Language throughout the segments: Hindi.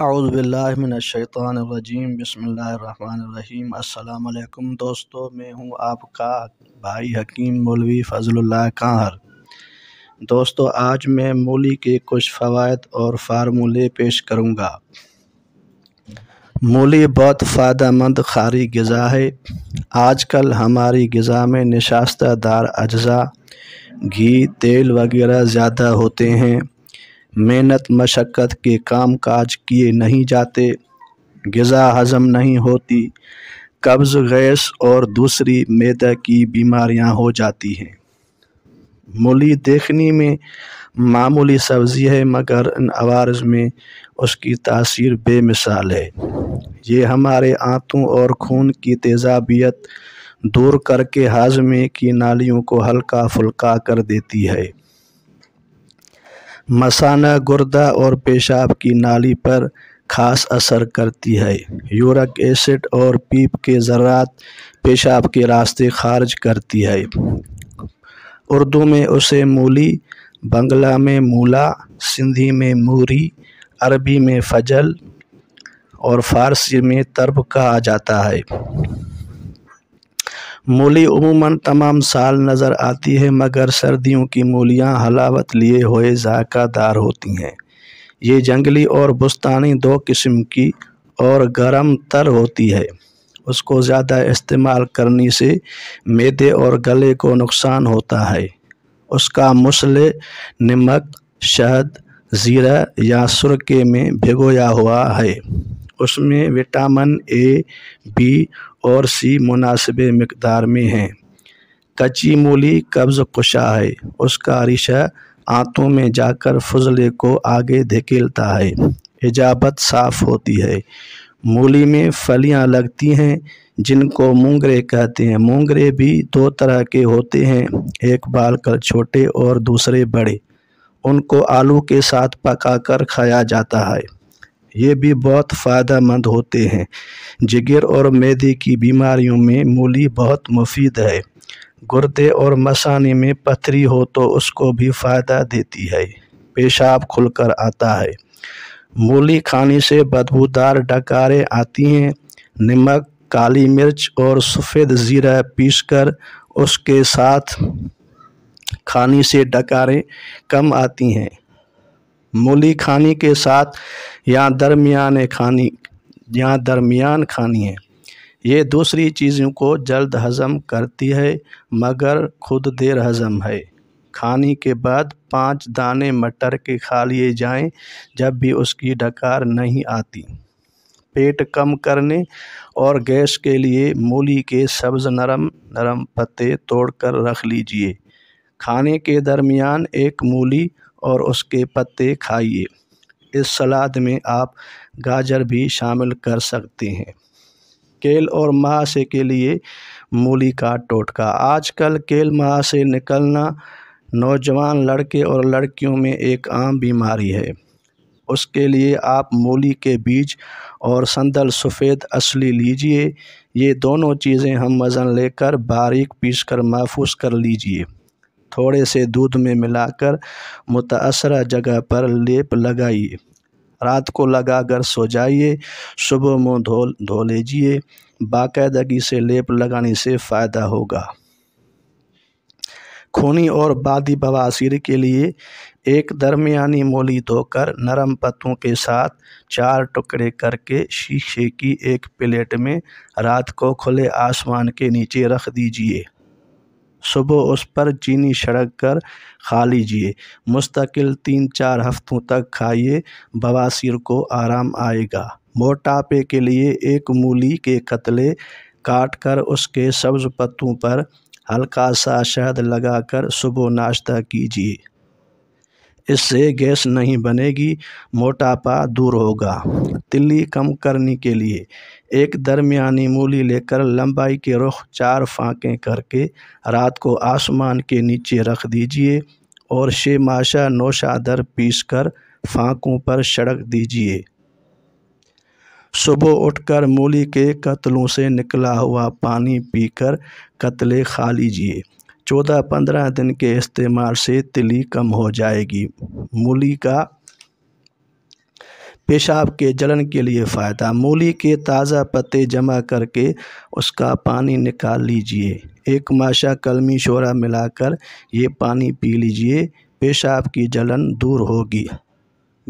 अज़बिल्लाशैतानरजीम बसमीम अल्लाम दोस्तों मैं हूँ आपका भाई हकीम मौलवी फ़जलुल्लाह काहर दोस्तों आज मैं मूली के कुछ फ़वाद और फार्मूले पेश करूँगा मूली बहुत फ़ायदेमंद खारी गज़ा है आजकल हमारी गज़ा में नशास्तादार अज्जा घी तेल वगैरह ज़्यादा होते हैं मेहनत मशक्क़त के काम काज किए नहीं जाते गज़ा हज़म नहीं होती कब्ज़ गैस और दूसरी मैदा की बीमारियां हो जाती हैं मूली देखने में मामूली सब्ज़ी है मगर इन आवारज में उसकी तासीर बेमिसाल है ये हमारे आंतों और खून की तेजाबियत दूर करके हाजमे की नालियों को हल्का फुल्का कर देती है मसाना गुर्दा और पेशाब की नाली पर खास असर करती है यूरिक एसिड और पीप के ज़रात पेशाब के रास्ते खारिज करती है उर्दू में उसे मूली बंगला में मूला सिंधी में मूरी अरबी में फजल और फारसी में तर्ब कहा जाता है मूली उमूमन तमाम साल नज़र आती है मगर सर्दियों की मूलियाँ हलावत लिए हुए जायकादार होती हैं ये जंगली और बुस्तानी दो किस्म की और गर्म तर होती है उसको ज़्यादा इस्तेमाल करने से मैदे और गले को नुकसान होता है उसका मसल नमक शहद ज़ीरा या सुरके में भिगोया हुआ है उसमें विटामिन ए बी और सी मुनासिब मकदार में हैं कच्ची मूली कब्ज़ कुशा है उसका रिशा आंतों में जाकर फजले को आगे धकेलता है हिजाबत साफ होती है मूली में फलियां लगती हैं जिनको मूंगरे कहते हैं मूंगरे भी दो तरह के होते हैं एक बाल कर छोटे और दूसरे बड़े उनको आलू के साथ पकाकर खाया जाता है ये भी बहुत फ़ायदेमंद होते हैं जिगर और मैदे की बीमारियों में मूली बहुत मुफीद है गुर्दे और मसाने में पथरी हो तो उसको भी फ़ायदा देती है पेशाब खुलकर आता है मूली खाने से बदबूदार डकारें आती हैं नमक काली मिर्च और सफ़ेद ज़ीरा पीसकर उसके साथ खाने से डकारें कम आती हैं मूली खानी के साथ या दरमियान खानी या दरमियान खानी है ये दूसरी चीज़ों को जल्द हजम करती है मगर खुद देर हजम है खाने के बाद पांच दाने मटर के खा लिए जाएँ जब भी उसकी डकार नहीं आती पेट कम करने और गैस के लिए मूली के सब्ज़ नरम नरम पत्ते तोड़कर रख लीजिए खाने के दरमियान एक मूली और उसके पत्ते खाइए इस सलाद में आप गाजर भी शामिल कर सकते हैं केल और महाशय के लिए मूली का टोटका आजकल केल महाशय निकलना नौजवान लड़के और लड़कियों में एक आम बीमारी है उसके लिए आप मूली के बीज और संदल सफ़ेद असली लीजिए ये दोनों चीज़ें हम वज़न लेकर बारीक पीस कर महफूज कर लीजिए थोड़े से दूध में मिलाकर मुतासर जगह पर लेप लगाइए रात को लगाकर सो जाइए सुबह मुँह धो धो लीजिए बाकायदगी से लेप लगाने से फ़ायदा होगा खूनी और बादी बवासीर के लिए एक दरमियानी मोली धोकर नरम पत्तों के साथ चार टुकड़े करके शीशे की एक प्लेट में रात को खुले आसमान के नीचे रख दीजिए सुबह उस पर चीनी छिड़क कर खा लीजिए मुस्तकिल तीन चार हफ्तों तक खाइए बवासीर को आराम आएगा मोटापे के लिए एक मूली के कतले काट कर उसके सब्ज़ पत्तों पर हल्का सा शहद लगाकर सुबह नाश्ता कीजिए इससे गैस नहीं बनेगी मोटापा दूर होगा तिल्ली कम करने के लिए एक दरमियानी मूली लेकर लंबाई के रुख चार फांके करके रात को आसमान के नीचे रख दीजिए और शेमाशा नौशादर पीस कर फाँकों पर सड़क दीजिए सुबह उठकर मूली के कतलों से निकला हुआ पानी पीकर कतले खा लीजिए चौदह पंद्रह दिन के इस्तेमाल से तिली कम हो जाएगी मूली का पेशाब के जलन के लिए फ़ायदा मूली के ताज़ा पत्ते जमा करके उसका पानी निकाल लीजिए एक माशा कलमी शोरा मिलाकर ये पानी पी लीजिए पेशाब की जलन दूर होगी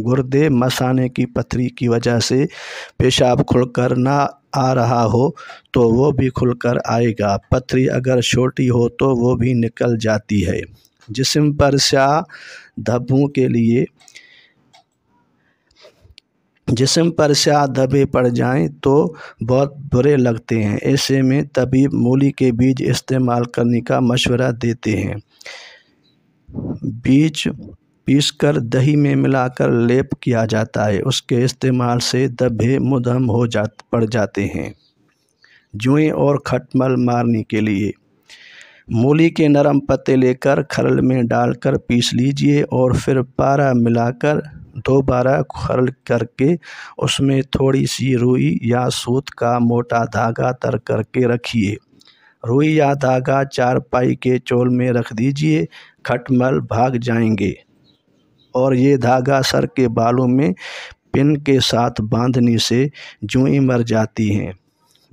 गुर्दे मसाने की पथरी की वजह से पेशाब खुलकर ना आ रहा हो तो वो भी खुलकर आएगा पथरी अगर छोटी हो तो वो भी निकल जाती है जिसम पर स्याह धब्बों के लिए जिसम पर स्याह धब्बे पड़ जाएं तो बहुत बुरे लगते हैं ऐसे में तबीब मूली के बीज इस्तेमाल करने का मशवरा देते हैं बीज पीसकर दही में मिलाकर लेप किया जाता है उसके इस्तेमाल से दबे मुदहम हो जा पड़ जाते हैं जुएँ और खटमल मारने के लिए मूली के नरम पत्ते लेकर खरल में डालकर पीस लीजिए और फिर पारा मिलाकर दोबारा खरल करके उसमें थोड़ी सी रुई या सूत का मोटा धागा तर करके रखिए रुई या धागा चारपाई के चोल में रख दीजिए खटमल भाग जाएंगे और ये धागा सर के बालों में पिन के साथ बांधने से जूई मर जाती हैं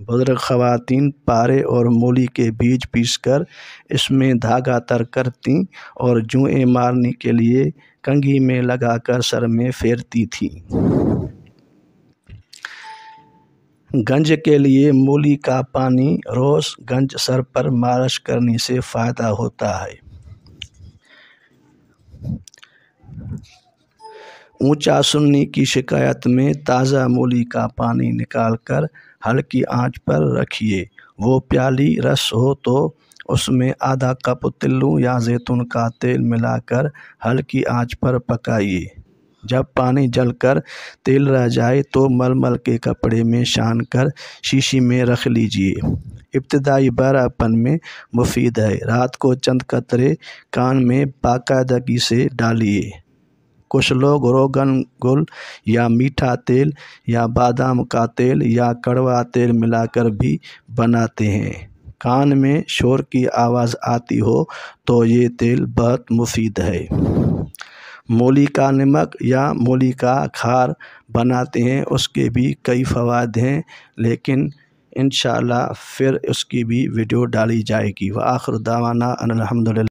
बुज़ुर्ग ख़वातीन पारे और मूली के बीज पीसकर इसमें धागा तर करती और जूएँ मारने के लिए कंघी में लगाकर सर में फेरती थी गंज के लिए मूली का पानी रोज़ गंज सर पर मालिश करने से फ़ायदा होता है ऊंचा सुनने की शिकायत में ताज़ा मूली का पानी निकालकर हल्की आंच पर रखिए वो प्याली रस हो तो उसमें आधा कप तिल्लू या जैतून का तेल मिलाकर हल्की आंच पर पकाइए जब पानी जलकर तेल रह जाए तो मलमल के कपड़े में छान कर शीशी में रख लीजिए इब्तदाई बारापन में मुफीद है रात को चंद कतरे कान में बाकायदगी से डालिए कुछ लोग रोगन गुल या मीठा तेल या बादाम का तेल या कड़वा तेल मिलाकर भी बनाते हैं कान में शोर की आवाज़ आती हो तो ये तेल बहुत मुफीद है मूली का नमक या मूली का खार बनाते हैं उसके भी कई फ़वाद हैं लेकिन इन फिर उसकी भी वीडियो डाली जाएगी व आखिर दावाना अनिलहमदिल्ला